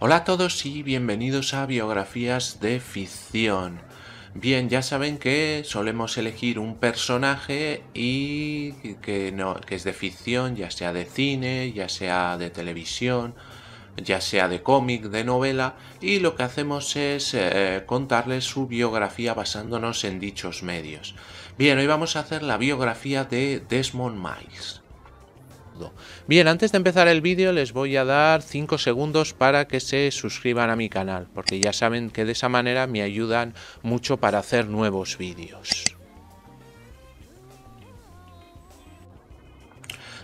Hola a todos y bienvenidos a Biografías de Ficción. Bien, ya saben que solemos elegir un personaje y que, no, es de ficción, ya sea de cine, ya sea de televisión, ya sea de cómic, de novela, y lo que hacemos es eh, contarles su biografía basándonos en dichos medios. Bien, hoy vamos a hacer la biografía de Desmond Miles. Bien, antes de empezar el vídeo les voy a dar 5 segundos para que se suscriban a mi canal, porque ya saben que de esa manera me ayudan mucho para hacer nuevos vídeos.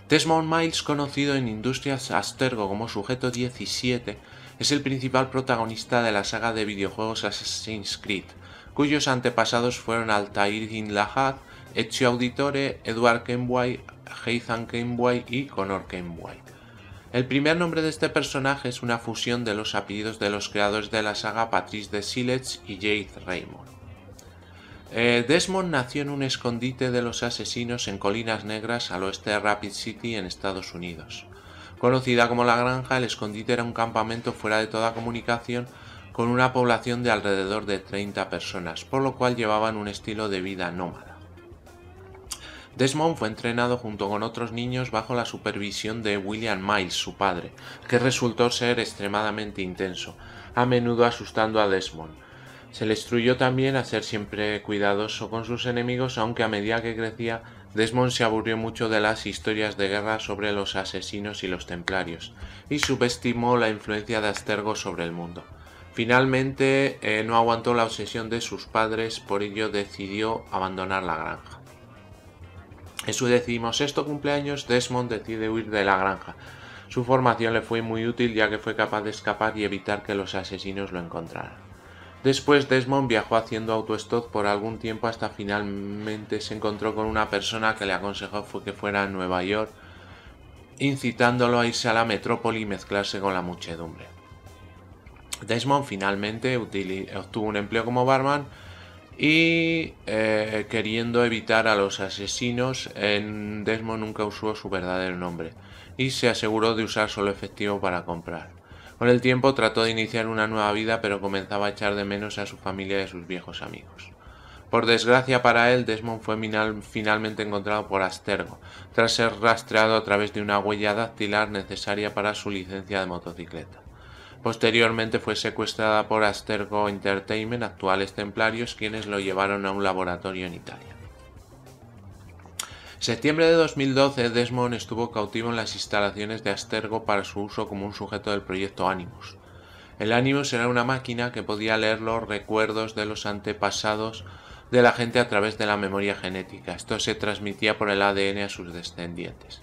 Desmond Miles, conocido en Industrias Astergo como Sujeto 17, es el principal protagonista de la saga de videojuegos Assassin's Creed, cuyos antepasados fueron Altair Hind Lahad, Ezio Auditore, Edward Kenway, Heathan y Connor white El primer nombre de este personaje es una fusión de los apellidos de los creadores de la saga Patrice de Silets y Jade Raymond. Eh, Desmond nació en un escondite de los asesinos en Colinas Negras al oeste de Rapid City en Estados Unidos. Conocida como la granja, el escondite era un campamento fuera de toda comunicación con una población de alrededor de 30 personas, por lo cual llevaban un estilo de vida nómada. Desmond fue entrenado junto con otros niños bajo la supervisión de William Miles, su padre, que resultó ser extremadamente intenso, a menudo asustando a Desmond. Se le instruyó también a ser siempre cuidadoso con sus enemigos, aunque a medida que crecía, Desmond se aburrió mucho de las historias de guerra sobre los asesinos y los templarios, y subestimó la influencia de Astergo sobre el mundo. Finalmente, eh, no aguantó la obsesión de sus padres, por ello decidió abandonar la granja. En su decimosexto cumpleaños, Desmond decide huir de la granja. Su formación le fue muy útil ya que fue capaz de escapar y evitar que los asesinos lo encontraran. Después Desmond viajó haciendo autostop por algún tiempo hasta finalmente se encontró con una persona que le aconsejó fue que fuera a Nueva York, incitándolo a irse a la metrópoli y mezclarse con la muchedumbre. Desmond finalmente obtuvo un empleo como barman y eh, queriendo evitar a los asesinos, Desmond nunca usó su verdadero nombre y se aseguró de usar solo efectivo para comprar. Con el tiempo trató de iniciar una nueva vida pero comenzaba a echar de menos a su familia y a sus viejos amigos. Por desgracia para él, Desmond fue finalmente encontrado por Astergo, tras ser rastreado a través de una huella dactilar necesaria para su licencia de motocicleta. Posteriormente fue secuestrada por Astergo Entertainment, actuales templarios, quienes lo llevaron a un laboratorio en Italia. Septiembre de 2012, Desmond estuvo cautivo en las instalaciones de Astergo para su uso como un sujeto del proyecto Animus. El Animus era una máquina que podía leer los recuerdos de los antepasados de la gente a través de la memoria genética. Esto se transmitía por el ADN a sus descendientes.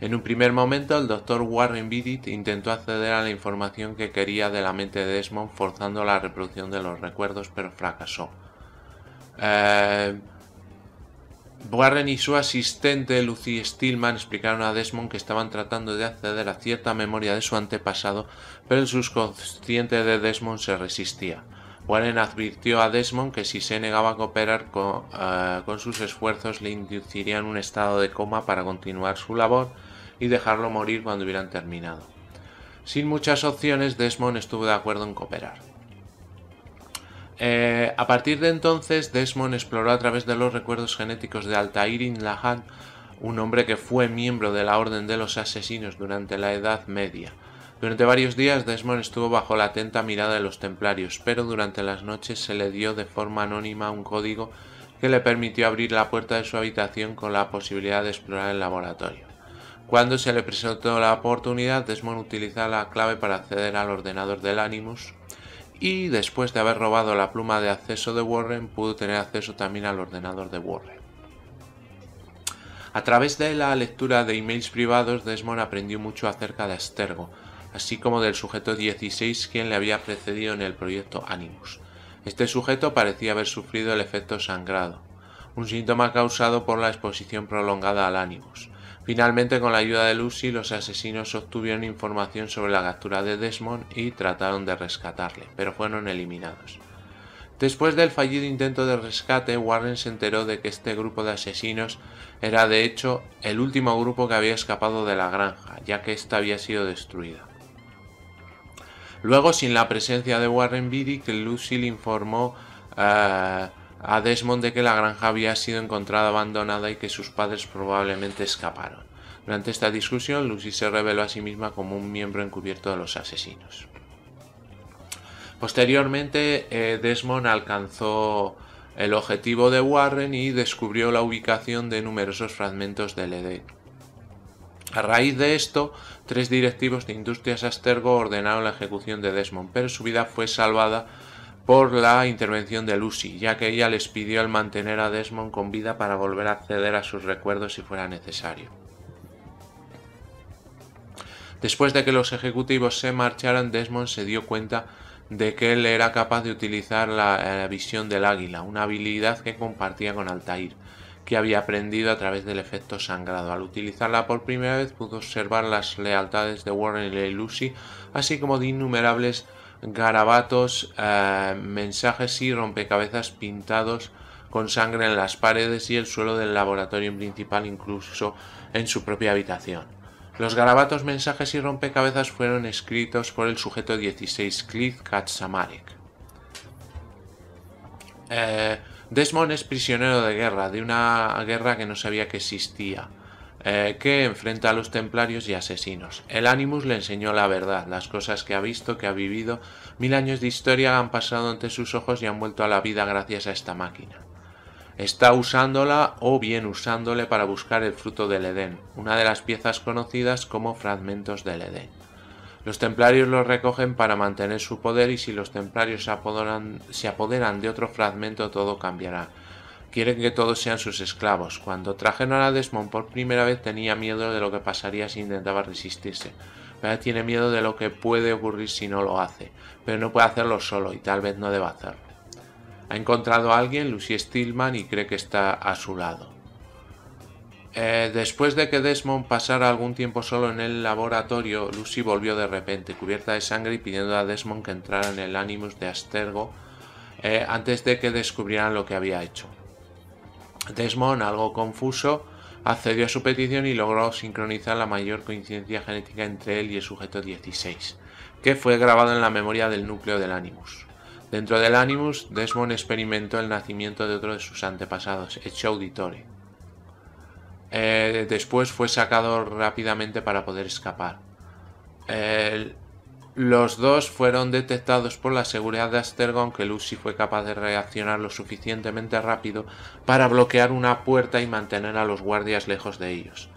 En un primer momento, el doctor Warren Beatty intentó acceder a la información que quería de la mente de Desmond forzando la reproducción de los recuerdos, pero fracasó. Eh, Warren y su asistente Lucy Stillman explicaron a Desmond que estaban tratando de acceder a cierta memoria de su antepasado, pero el subconsciente de Desmond se resistía. Warren advirtió a Desmond que si se negaba a cooperar eh, con, sus esfuerzos le inducirían un estado de coma para continuar su labor y dejarlo morir cuando hubieran terminado. Sin muchas opciones, Desmond estuvo de acuerdo en cooperar. Eh, a partir de entonces, Desmond exploró a través de los recuerdos genéticos de Altair Lahan, un hombre que fue miembro de la Orden de los Asesinos durante la Edad Media durante varios días Desmond estuvo bajo la atenta mirada de los templarios, pero durante las noches se le dio de forma anónima un código que le permitió abrir la puerta de su habitación con la posibilidad de explorar el laboratorio. Cuando se le presentó la oportunidad, Desmond utilizó la clave para acceder al ordenador del Animus y después de haber robado la pluma de acceso de Warren, pudo tener acceso también al ordenador de Warren. A través de la lectura de emails privados, Desmond aprendió mucho acerca de Astergo, así como del sujeto 16 quien le había precedido en el proyecto Animus. Este sujeto parecía haber sufrido el efecto sangrado, un síntoma causado por la exposición prolongada al Animus. Finalmente, con la ayuda de Lucy, los asesinos obtuvieron información sobre la captura de Desmond y trataron de rescatarle, pero fueron eliminados. Después del fallido intento de rescate, Warren se enteró de que este grupo de asesinos era de hecho el último grupo que había escapado de la granja, ya que ésta había sido destruida. Luego, sin la presencia de Warren Beatty, que le informó eh, a Desmond de que la granja había sido encontrada abandonada y que sus padres probablemente escaparon. Durante esta discusión, Lucy se reveló a sí misma como un miembro encubierto de los asesinos. Posteriormente, eh, Desmond alcanzó el objetivo de Warren y descubrió la ubicación de numerosos fragmentos del ED. A raíz de esto, tres directivos de Industrias Astergo ordenaron la ejecución de Desmond, pero su vida fue salvada por la intervención de Lucy, ya que ella les pidió el mantener a Desmond con vida para volver a acceder a sus recuerdos si fuera necesario. Después de que los ejecutivos se marcharan, Desmond se dio cuenta de que él era capaz de utilizar la, eh, la visión del águila, una habilidad que compartía con Altair que había aprendido a través del efecto sangrado. Al utilizarla por primera vez pudo observar las lealtades de Warren y Lucy, así como de innumerables garabatos, eh, mensajes y rompecabezas pintados con sangre en las paredes y el suelo del laboratorio principal, incluso en su propia habitación. Los garabatos, mensajes y rompecabezas fueron escritos por el sujeto 16, Cliff Katzamarek. Eh, Desmond es prisionero de guerra, de una guerra que no sabía que existía, eh, que enfrenta a los templarios y asesinos. El Animus le enseñó la verdad, las cosas que ha visto, que ha vivido. Mil años de historia han pasado ante sus ojos y han vuelto a la vida gracias a esta máquina. Está usándola o bien usándole para buscar el fruto del Edén, una de las piezas conocidas como fragmentos del Edén. Los templarios los recogen para mantener su poder y si los templarios se apoderan, se apoderan de otro fragmento todo cambiará. Quieren que todos sean sus esclavos. Cuando trajeron a Desmond por primera vez tenía miedo de lo que pasaría si intentaba resistirse. pero tiene miedo de lo que puede ocurrir si no lo hace, pero no puede hacerlo solo y tal vez no deba hacerlo. Ha encontrado a alguien, Lucy Stillman, y cree que está a su lado. Eh, después de que Desmond pasara algún tiempo solo en el laboratorio, Lucy volvió de repente, cubierta de sangre y pidiendo a Desmond que entrara en el Animus de Astergo eh, antes de que descubrieran lo que había hecho. Desmond, algo confuso, accedió a su petición y logró sincronizar la mayor coincidencia genética entre él y el sujeto 16, que fue grabado en la memoria del núcleo del Animus. Dentro del Animus, Desmond experimentó el nacimiento de otro de sus antepasados, Echo Auditore, eh, después fue sacado rápidamente para poder escapar. los dos fueron detectados por la seguridad de Astergon que Lucy fue capaz de reaccionar lo suficientemente rápido para bloquear una puerta y mantener a los guardias lejos de ellos.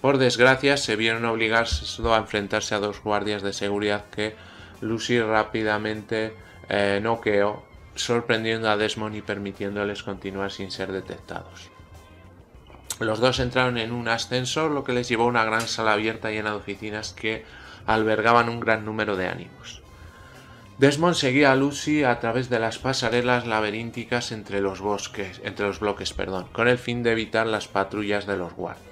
Por desgracia, se vieron obligados a enfrentarse a dos guardias de seguridad que Lucy rápidamente eh, noqueó, sorprendiendo a Desmond y permitiéndoles continuar sin ser detectados. Los dos entraron en un ascensor, lo que les llevó a una gran sala abierta llena de oficinas que albergaban un gran número de ánimos. Desmond seguía a Lucy a través de las pasarelas laberínticas entre los bosques, entre los bloques, perdón, con el fin de evitar las patrullas de los guardias.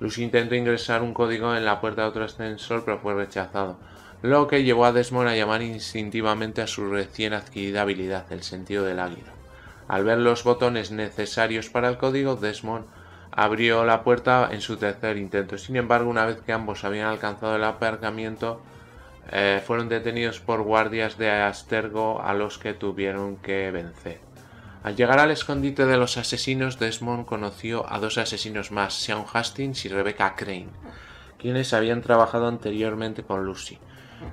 Lucy intentó ingresar un código en la puerta de otro ascensor, pero fue rechazado, lo que llevó a Desmond a llamar instintivamente a su recién adquirida habilidad, el sentido del águila. Al ver los botones necesarios para el código, Desmond abrió la puerta en su tercer intento. Sin embargo, una vez que ambos habían alcanzado el aparcamiento, eh, fueron detenidos por guardias de Astergo a los que tuvieron que vencer. Al llegar al escondite de los asesinos, Desmond conoció a dos asesinos más, Sean Hastings y Rebecca Crane, quienes habían trabajado anteriormente con Lucy.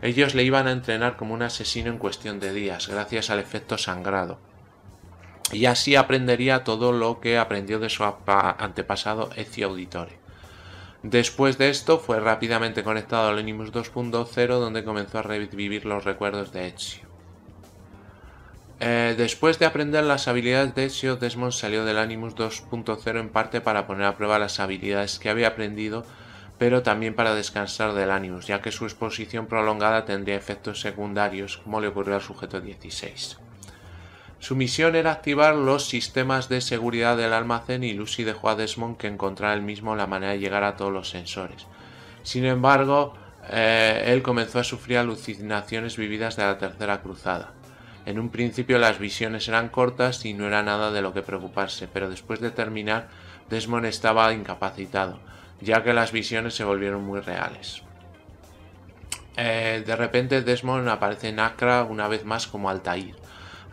Ellos le iban a entrenar como un asesino en cuestión de días, gracias al efecto sangrado, y así aprendería todo lo que aprendió de su antepasado Ezio Auditore. Después de esto fue rápidamente conectado al Animus 2.0 donde comenzó a revivir los recuerdos de Ezio. Eh, después de aprender las habilidades de Ezio, Desmond salió del Animus 2.0 en parte para poner a prueba las habilidades que había aprendido, pero también para descansar del Animus, ya que su exposición prolongada tendría efectos secundarios como le ocurrió al sujeto 16. Su misión era activar los sistemas de seguridad del almacén y Lucy dejó a Desmond que encontrara él mismo la manera de llegar a todos los sensores. Sin embargo, eh, él comenzó a sufrir alucinaciones vividas de la Tercera Cruzada. En un principio las visiones eran cortas y no era nada de lo que preocuparse, pero después de terminar, Desmond estaba incapacitado, ya que las visiones se volvieron muy reales. Eh, de repente Desmond aparece en Accra una vez más como Altair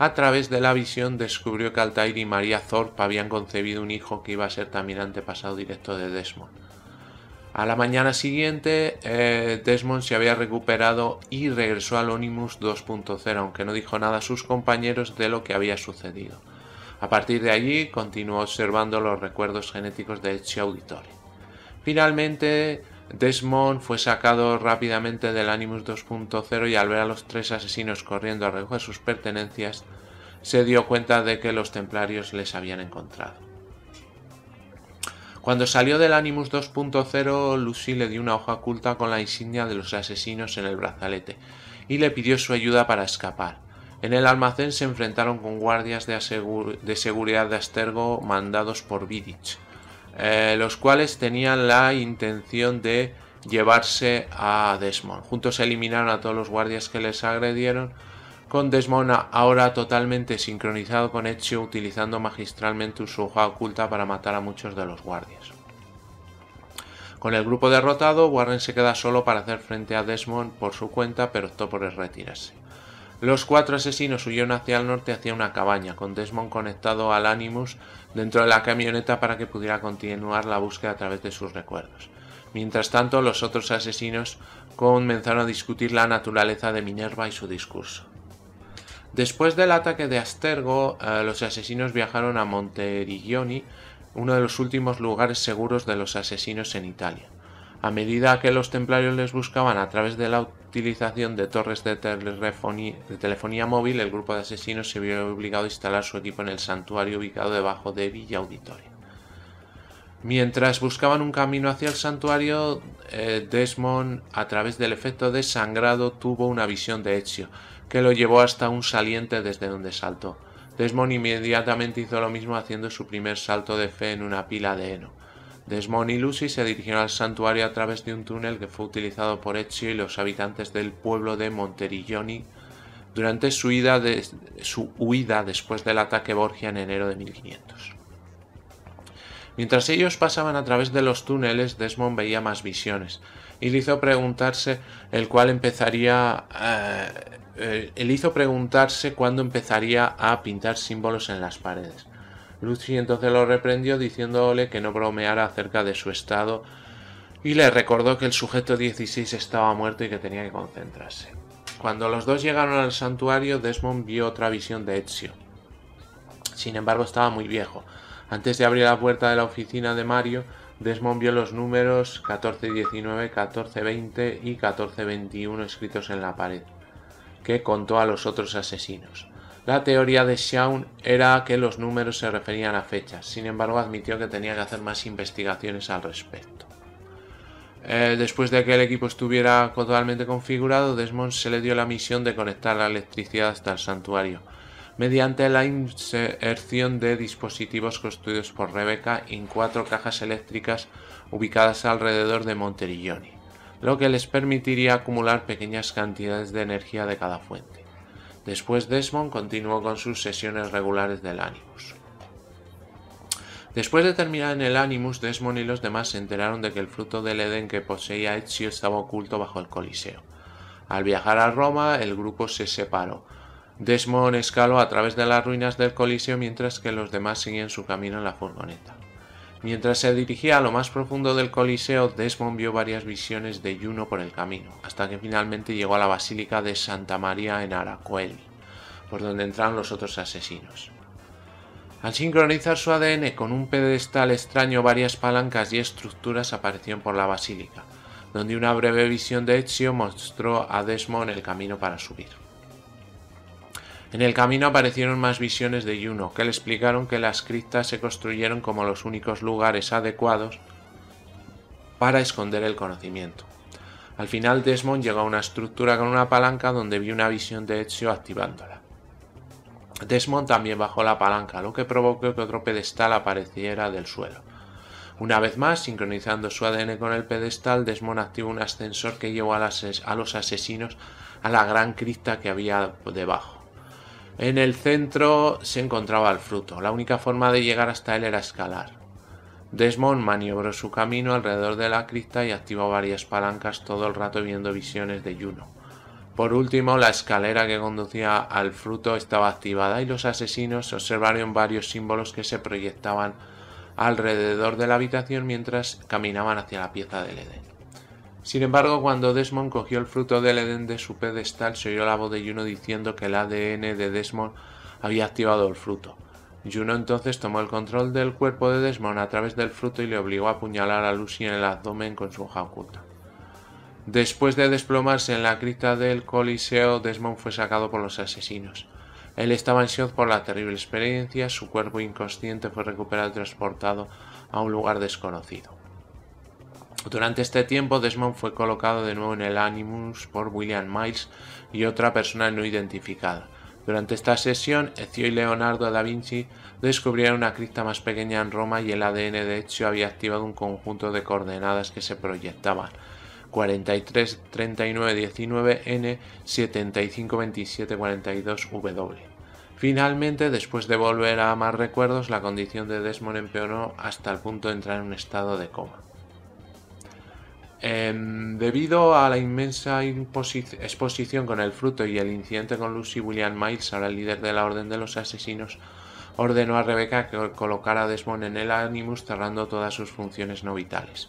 a través de la visión descubrió que Altair y María Thorpe habían concebido un hijo que iba a ser también antepasado directo de Desmond. A la mañana siguiente, eh, Desmond se había recuperado y regresó al Onimus 2.0, aunque no dijo nada a sus compañeros de lo que había sucedido. A partir de allí, continuó observando los recuerdos genéticos de Edge auditorio Finalmente, Desmond fue sacado rápidamente del Animus 2.0 y al ver a los tres asesinos corriendo a recoger sus pertenencias, se dio cuenta de que los templarios les habían encontrado. Cuando salió del Animus 2.0, Lucy le dio una hoja oculta con la insignia de los asesinos en el brazalete y le pidió su ayuda para escapar. En el almacén se enfrentaron con guardias de, seguridad de Astergo mandados por Vidic eh, los cuales tenían la intención de llevarse a Desmond. Juntos eliminaron a todos los guardias que les agredieron, con Desmond ahora totalmente sincronizado con Ezio utilizando magistralmente su hoja oculta para matar a muchos de los guardias. Con el grupo derrotado, Warren se queda solo para hacer frente a Desmond por su cuenta, pero optó por retirarse. Los cuatro asesinos huyeron hacia el norte hacia una cabaña, con Desmond conectado al Animus dentro de la camioneta para que pudiera continuar la búsqueda a través de sus recuerdos. Mientras tanto, los otros asesinos comenzaron a discutir la naturaleza de Minerva y su discurso. Después del ataque de Astergo, eh, los asesinos viajaron a Monterigioni, uno de los últimos lugares seguros de los asesinos en Italia. A medida que los templarios les buscaban a través de la utilización de torres de telefonía, móvil, el grupo de asesinos se vio obligado a instalar su equipo en el santuario ubicado debajo de Villa Auditoria. Mientras buscaban un camino hacia el santuario, eh, Desmond, a través del efecto de sangrado, tuvo una visión de Ezio, que lo llevó hasta un saliente desde donde saltó. Desmond inmediatamente hizo lo mismo haciendo su primer salto de fe en una pila de heno. Desmond y Lucy se dirigieron al santuario a través de un túnel que fue utilizado por Ezio y los habitantes del pueblo de Monterilloni durante su huida, su huida después del ataque Borgia en enero de 1500. Mientras ellos pasaban a través de los túneles, Desmond veía más visiones y le hizo preguntarse el cual empezaría eh, eh, hizo preguntarse cuándo empezaría a pintar símbolos en las paredes y entonces lo reprendió diciéndole que no bromeara acerca de su estado y le recordó que el sujeto 16 estaba muerto y que tenía que concentrarse. Cuando los dos llegaron al santuario, Desmond vio otra visión de Ezio. Sin embargo, estaba muy viejo. Antes de abrir la puerta de la oficina de Mario, Desmond vio los números 1419, 1420 y 1421 escritos en la pared, que contó a los otros asesinos. La teoría de Shaun era que los números se referían a fechas, sin embargo admitió que tenía que hacer más investigaciones al respecto. Eh, después de que el equipo estuviera totalmente configurado, Desmond se le dio la misión de conectar la electricidad hasta el santuario, mediante la inserción de dispositivos construidos por Rebecca en cuatro cajas eléctricas ubicadas alrededor de Monterilloni, lo que les permitiría acumular pequeñas cantidades de energía de cada fuente. Después Desmond continuó con sus sesiones regulares del Animus. Después de terminar en el Animus, Desmond y los demás se enteraron de que el fruto del Edén que poseía Ezio estaba oculto bajo el Coliseo. Al viajar a Roma, el grupo se separó. Desmond escaló a través de las ruinas del Coliseo mientras que los demás seguían su camino en la furgoneta. Mientras se dirigía a lo más profundo del Coliseo, Desmond vio varias visiones de Juno por el camino, hasta que finalmente llegó a la Basílica de Santa María en Aracoeli, por donde entraron los otros asesinos. Al sincronizar su ADN con un pedestal extraño, varias palancas y estructuras aparecieron por la basílica, donde una breve visión de Ezio mostró a Desmond el camino para subir. En el camino aparecieron más visiones de Juno, que le explicaron que las criptas se construyeron como los únicos lugares adecuados para esconder el conocimiento. Al final Desmond llegó a una estructura con una palanca donde vio una visión de Ezio activándola. Desmond también bajó la palanca, lo que provocó que otro pedestal apareciera del suelo. Una vez más, sincronizando su ADN con el pedestal, Desmond activó un ascensor que llevó a, a los asesinos a la gran cripta que había debajo. En el centro se encontraba el fruto. La única forma de llegar hasta él era escalar. Desmond maniobró su camino alrededor de la cripta y activó varias palancas todo el rato viendo visiones de Juno. Por último, la escalera que conducía al fruto estaba activada y los asesinos observaron varios símbolos que se proyectaban alrededor de la habitación mientras caminaban hacia la pieza del Edén. Sin embargo, cuando Desmond cogió el fruto del Edén de su pedestal, se oyó la voz de Juno diciendo que el ADN de Desmond había activado el fruto. Juno entonces tomó el control del cuerpo de Desmond a través del fruto y le obligó a apuñalar a Lucy en el abdomen con su hoja oculta. Después de desplomarse en la cripta del Coliseo, Desmond fue sacado por los asesinos. Él estaba ansioso por la terrible experiencia, su cuerpo inconsciente fue recuperado y transportado a un lugar desconocido. Durante este tiempo, Desmond fue colocado de nuevo en el Animus por William Miles y otra persona no identificada. Durante esta sesión, Ezio y Leonardo da Vinci descubrieron una cripta más pequeña en Roma y el ADN de Ezio había activado un conjunto de coordenadas que se proyectaban 43 39 19 N 75 27 42 W. Finalmente, después de volver a más recuerdos, la condición de Desmond empeoró hasta el punto de entrar en un estado de coma. Em, debido a la inmensa exposición con el fruto y el incidente con Lucy William Miles, ahora el líder de la Orden de los Asesinos, ordenó a Rebecca que colocara a Desmond en el Animus cerrando todas sus funciones no vitales.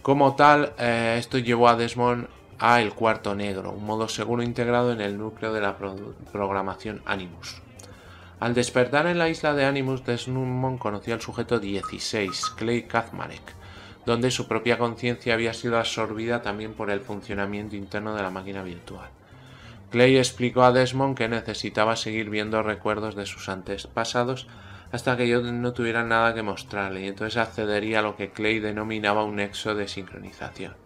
Como tal, eh, esto llevó a Desmond a El Cuarto Negro, un modo seguro integrado en el núcleo de la programación Animus. Al despertar en la isla de Animus, Desmond conoció al sujeto 16, Clay Kazmarek, donde su propia conciencia había sido absorbida también por el funcionamiento interno de la máquina virtual. Clay explicó a Desmond que necesitaba seguir viendo recuerdos de sus antepasados hasta que yo no tuviera nada que mostrarle y entonces accedería a lo que Clay denominaba un nexo de sincronización.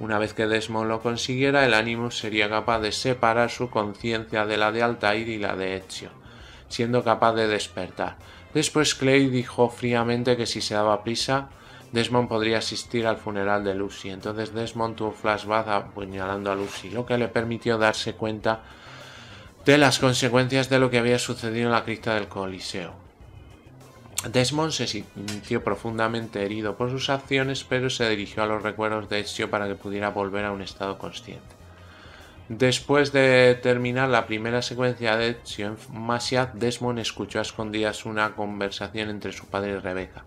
Una vez que Desmond lo consiguiera, el ánimo sería capaz de separar su conciencia de la de Altair y la de Ezio, siendo capaz de despertar. Después Clay dijo fríamente que si se daba prisa, Desmond podría asistir al funeral de Lucy. Entonces Desmond tuvo flashbada apuñalando a Lucy, lo que le permitió darse cuenta de las consecuencias de lo que había sucedido en la cripta del Coliseo. Desmond se sintió profundamente herido por sus acciones, pero se dirigió a los recuerdos de Ezio para que pudiera volver a un estado consciente. Después de terminar la primera secuencia de Ezio en Desmond escuchó a escondidas una conversación entre su padre y Rebeca.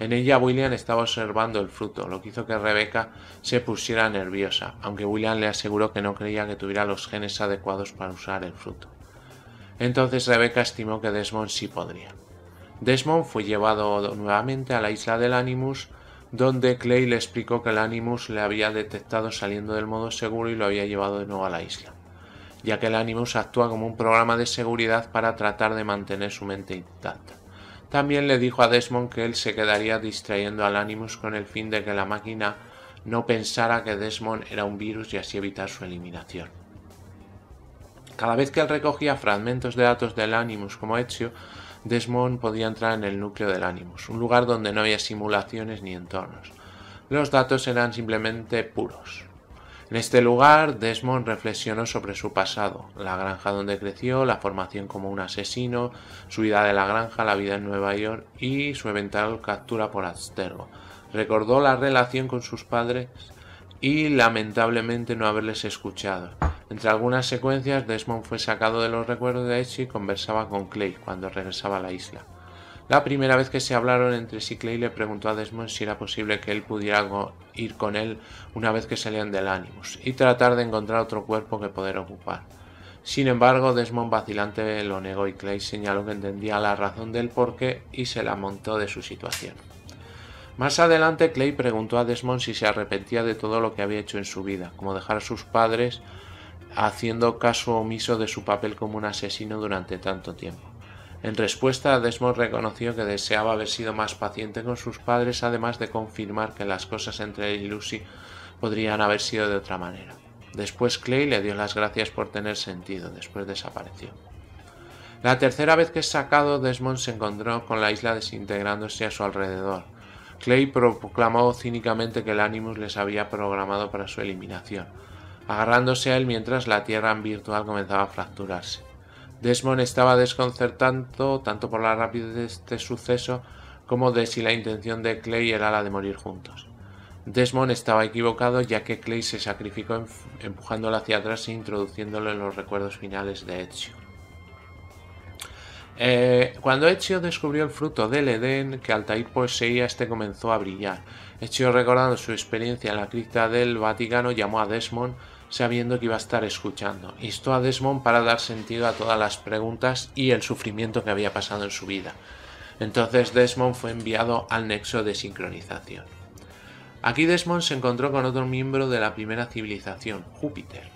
En ella William estaba observando el fruto, lo que hizo que Rebeca se pusiera nerviosa, aunque William le aseguró que no creía que tuviera los genes adecuados para usar el fruto. Entonces Rebeca estimó que Desmond sí podría. Desmond fue llevado nuevamente a la isla del Animus, donde Clay le explicó que el Animus le había detectado saliendo del modo seguro y lo había llevado de nuevo a la isla, ya que el Animus actúa como un programa de seguridad para tratar de mantener su mente intacta. También le dijo a Desmond que él se quedaría distrayendo al Animus con el fin de que la máquina no pensara que Desmond era un virus y así evitar su eliminación. Cada vez que él recogía fragmentos de datos del Animus como Ezio, Desmond podía entrar en el núcleo del Animus, un lugar donde no había simulaciones ni entornos. Los datos eran simplemente puros, en este lugar, Desmond reflexionó sobre su pasado, la granja donde creció, la formación como un asesino, su vida de la granja, la vida en Nueva York y su eventual captura por Abstergo. Recordó la relación con sus padres y lamentablemente no haberles escuchado. Entre algunas secuencias, Desmond fue sacado de los recuerdos de Edge y conversaba con Clay cuando regresaba a la isla. La primera vez que se hablaron entre sí, Clay le preguntó a Desmond si era posible que él pudiera ir con él una vez que salían del ánimos y tratar de encontrar otro cuerpo que poder ocupar. Sin embargo, Desmond vacilante lo negó y Clay señaló que entendía la razón del porqué y se la montó de su situación. Más adelante, Clay preguntó a Desmond si se arrepentía de todo lo que había hecho en su vida, como dejar a sus padres haciendo caso omiso de su papel como un asesino durante tanto tiempo. En respuesta, Desmond reconoció que deseaba haber sido más paciente con sus padres, además de confirmar que las cosas entre él y Lucy podrían haber sido de otra manera. Después Clay le dio las gracias por tener sentido, después desapareció. La tercera vez que es sacado, Desmond se encontró con la isla desintegrándose a su alrededor. Clay proclamó cínicamente que el Animus les había programado para su eliminación, agarrándose a él mientras la Tierra en virtual comenzaba a fracturarse. Desmond estaba desconcertado tanto por la rapidez de este suceso como de si la intención de Clay era la de morir juntos. Desmond estaba equivocado ya que Clay se sacrificó empujándolo hacia atrás e introduciéndolo en los recuerdos finales de Ezio. Eh, cuando Ezio descubrió el fruto del Edén que Altair poseía, este comenzó a brillar. Ezio recordando su experiencia en la cripta del Vaticano llamó a Desmond sabiendo que iba a estar escuchando. Instó a Desmond para dar sentido a todas las preguntas y el sufrimiento que había pasado en su vida. Entonces Desmond fue enviado al nexo de sincronización. Aquí Desmond se encontró con otro miembro de la primera civilización, Júpiter.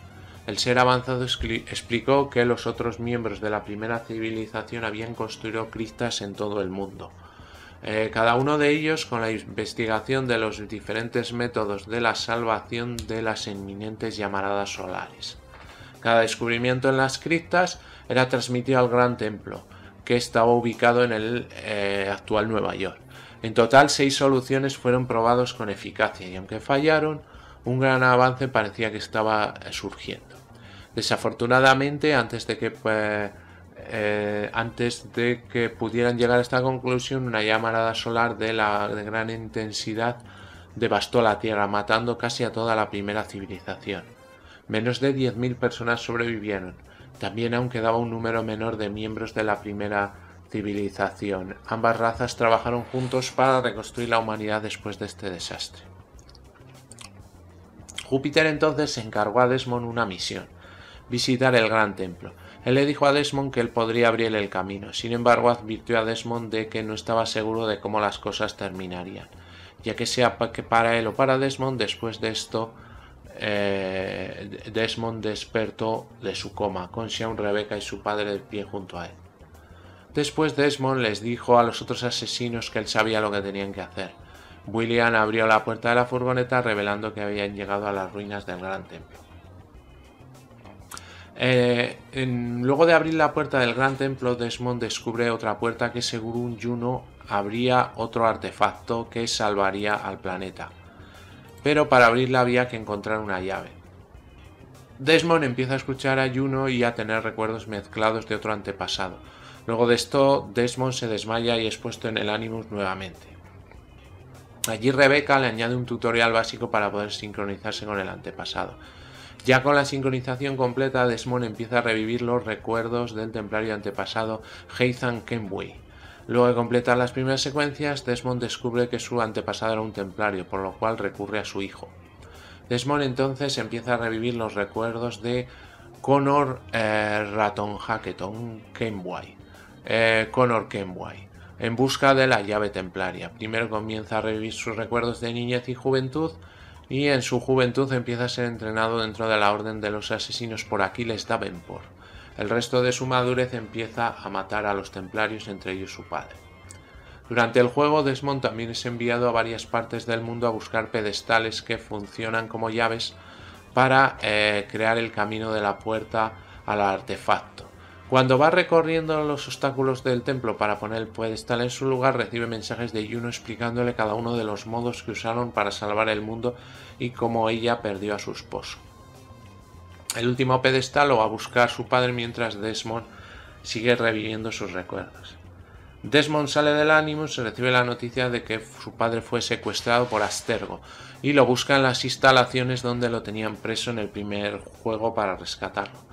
El ser avanzado explicó que los otros miembros de la primera civilización habían construido cristas en todo el mundo, eh, cada uno de ellos con la investigación de los diferentes métodos de la salvación de las inminentes llamaradas solares. Cada descubrimiento en las criptas era transmitido al Gran Templo, que estaba ubicado en el eh, actual Nueva York. En total, seis soluciones fueron probadas con eficacia y aunque fallaron, un gran avance parecía que estaba eh, surgiendo. Desafortunadamente, antes de que pues, eh, antes de que pudieran llegar a esta conclusión, una llamarada solar de, la, gran intensidad devastó la Tierra, matando casi a toda la primera civilización. Menos de 10.000 personas sobrevivieron. También aún quedaba un número menor de miembros de la primera civilización. Ambas razas trabajaron juntos para reconstruir la humanidad después de este desastre. Júpiter entonces encargó a Desmond una misión, visitar el gran templo, él le dijo a Desmond que él podría abrirle el camino, sin embargo advirtió a Desmond de que no estaba seguro de cómo las cosas terminarían, ya que sea que para él o para Desmond, después de esto, eh, Desmond despertó de su coma, con Sean, Rebecca y su padre de pie junto a él. Después Desmond les dijo a los otros asesinos que él sabía lo que tenían que hacer. William abrió la puerta de la furgoneta revelando que habían llegado a las ruinas del gran templo. Eh, luego de abrir la puerta del gran templo, Desmond descubre otra puerta que según Juno habría otro artefacto que salvaría al planeta. Pero para abrirla había que encontrar una llave. Desmond empieza a escuchar a Juno y a tener recuerdos mezclados de otro antepasado. Luego de esto, Desmond se desmaya y es puesto en el Animus nuevamente. Allí Rebecca le añade un tutorial básico para poder sincronizarse con el antepasado. Ya con la sincronización completa, Desmond empieza a revivir los recuerdos del templario antepasado Heizan Kenway. Luego de completar las primeras secuencias, Desmond descubre que su antepasado era un templario, por lo cual recurre a su hijo. Desmond entonces empieza a revivir los recuerdos de Connor eh, Raton Kenway, eh, Connor Kenway, en busca de la llave templaria. Primero comienza a revivir sus recuerdos de niñez y juventud, y en su juventud empieza a ser entrenado dentro de la Orden de los Asesinos por Aquiles Davenport. El resto de su madurez empieza a matar a los templarios, entre ellos su padre. Durante el juego, Desmond también es enviado a varias partes del mundo a buscar pedestales que funcionan como llaves para eh, crear el camino de la puerta al artefacto. Cuando va recorriendo los obstáculos del templo para poner el pedestal en su lugar, recibe mensajes de Juno explicándole cada uno de los modos que usaron para salvar el mundo y cómo ella perdió a su esposo. El último pedestal lo va a buscar su padre mientras Desmond sigue reviviendo sus recuerdos. Desmond sale del ánimo y recibe la noticia de que su padre fue secuestrado por Astergo y lo busca en las instalaciones donde lo tenían preso en el primer juego para rescatarlo.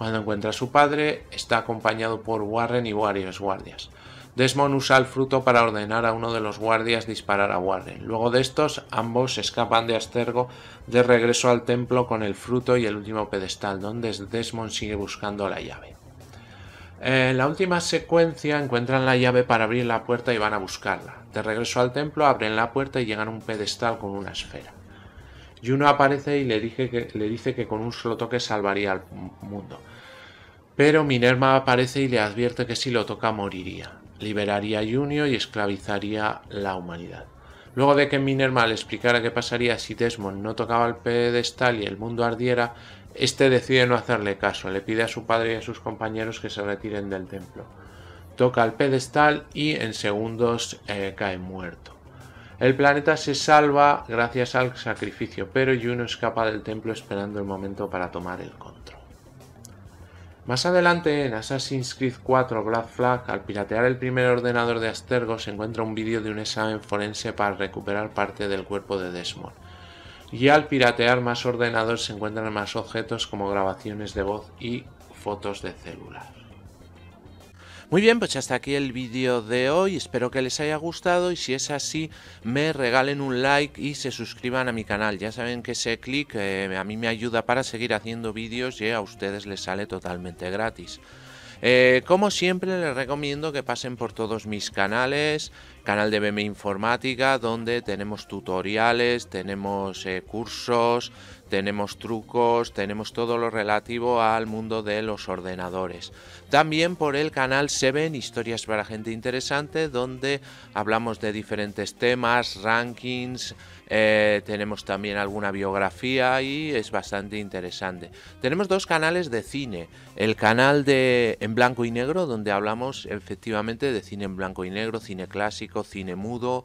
Cuando encuentra a su padre, está acompañado por Warren y varios guardias. Desmond usa el fruto para ordenar a uno de los guardias disparar a Warren. Luego de estos, ambos escapan de Astergo de regreso al templo con el fruto y el último pedestal, donde Desmond sigue buscando la llave. En la última secuencia encuentran la llave para abrir la puerta y van a buscarla. De regreso al templo abren la puerta y llegan a un pedestal con una esfera. Juno aparece y le, dije que, le dice que con un solo toque salvaría al mundo. Pero Minerva aparece y le advierte que si lo toca moriría. Liberaría a Junio y esclavizaría la humanidad. Luego de que Minerva le explicara qué pasaría si Desmond no tocaba el pedestal y el mundo ardiera, este decide no hacerle caso, le pide a su padre y a sus compañeros que se retiren del templo. Toca el pedestal y en segundos eh, cae muerto. El planeta se salva gracias al sacrificio, pero Juno escapa del templo esperando el momento para tomar el control. Más adelante, en Assassin's Creed 4 Black Flag, al piratear el primer ordenador de Astergo, se encuentra un vídeo de un examen forense para recuperar parte del cuerpo de Desmond. Y al piratear más ordenadores se encuentran más objetos como grabaciones de voz y fotos de células. Muy bien, pues hasta aquí el vídeo de hoy, espero que les haya gustado y si es así me regalen un like y se suscriban a mi canal, ya saben que ese clic eh, a mí me ayuda para seguir haciendo vídeos y a ustedes les sale totalmente gratis. Eh, como siempre les recomiendo que pasen por todos mis canales, canal de BM Informática, donde tenemos tutoriales, tenemos eh, cursos, tenemos trucos, tenemos todo lo relativo al mundo de los ordenadores. También por el canal 7 Historias para Gente Interesante, donde hablamos de diferentes temas, rankings, eh, tenemos también alguna biografía y es bastante interesante. Tenemos dos canales de cine, el canal de En Blanco y Negro, donde hablamos efectivamente de cine en blanco y negro, cine clásico, cine mudo,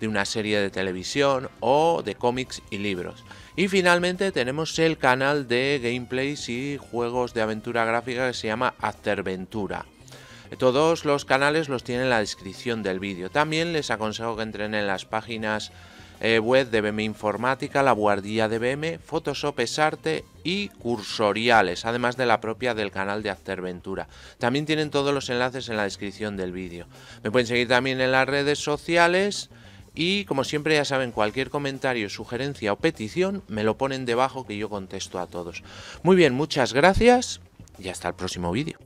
de una serie de televisión o de cómics y libros. Y finalmente tenemos el canal de gameplays y juegos de aventura gráfica que se llama Afterventura. Todos los canales los tienen en la descripción del vídeo. También les aconsejo que entren en las páginas eh, web de BM Informática, La Guardia de BM, Photoshop arte y Cursoriales, además de la propia del canal de Afterventura. También tienen todos los enlaces en la descripción del vídeo. Me pueden seguir también en las redes sociales y como siempre ya saben, cualquier comentario, sugerencia o petición me lo ponen debajo que yo contesto a todos. Muy bien, muchas gracias y hasta el próximo vídeo.